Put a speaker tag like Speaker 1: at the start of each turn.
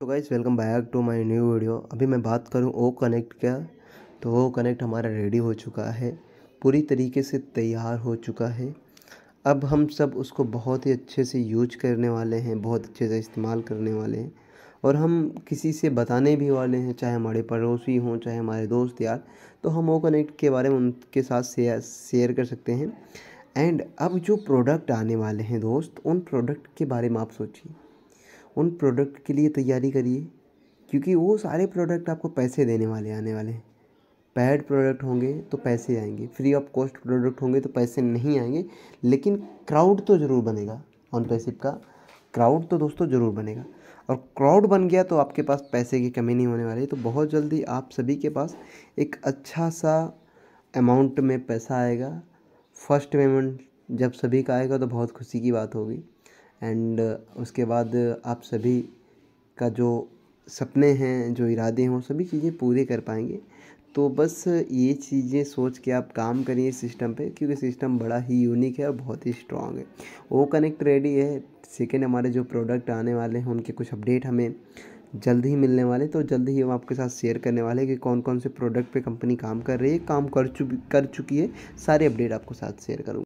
Speaker 1: तो guys welcome back to my new video अभी मैं बात करूं ओ कनेक्ट का तो वो कनेक्ट हमारा रेडी हो चुका है पूरी तरीके से तैयार हो चुका है अब हम सब उसको बहुत ही अच्छे से यूज करने वाले हैं बहुत अच्छे से इस्तेमाल करने वाले हैं और हम किसी से बताने भी वाले हैं चाहे हमारे पड़ोसी हों चाहे हमारे दोस्त यार तो हम ओ कनेक्ट के बारे में उनके साथ शेयर शेयर कर सकते हैं एंड अब जो प्रोडक्ट आने वाले हैं दोस्त उन प्रोडक्ट के बारे में आप सोचिए उन प्रोडक्ट के लिए तैयारी करिए क्योंकि वो सारे प्रोडक्ट आपको पैसे देने वाले आने वाले हैं पैड प्रोडक्ट होंगे तो पैसे आएंगे फ्री ऑफ कॉस्ट प्रोडक्ट होंगे तो पैसे नहीं आएंगे लेकिन क्राउड तो ज़रूर बनेगा ऑन का क्राउड तो दोस्तों ज़रूर बनेगा और क्राउड बन गया तो आपके पास पैसे की कमी नहीं होने वाली तो बहुत जल्दी आप सभी के पास एक अच्छा सा अमाउंट में पैसा आएगा फर्स्ट पेमेंट जब सभी का आएगा तो बहुत खुशी की बात होगी एंड उसके बाद आप सभी का जो सपने हैं जो इरादे हैं वो सभी चीज़ें पूरे कर पाएंगे तो बस ये चीज़ें सोच के आप काम करिए सिस्टम पे क्योंकि सिस्टम बड़ा ही यूनिक है और बहुत ही स्ट्रॉन्ग है वो कनेक्ट रेडी है सेकेंड हमारे जो प्रोडक्ट आने वाले हैं उनके कुछ अपडेट हमें जल्द ही मिलने वाले तो जल्द ही हम आपके साथ शेयर करने वाले हैं कि कौन कौन से प्रोडक्ट पे कंपनी काम कर रही है काम कर चुकी कर चुकी है सारे अपडेट आपको साथ शेयर करूँगा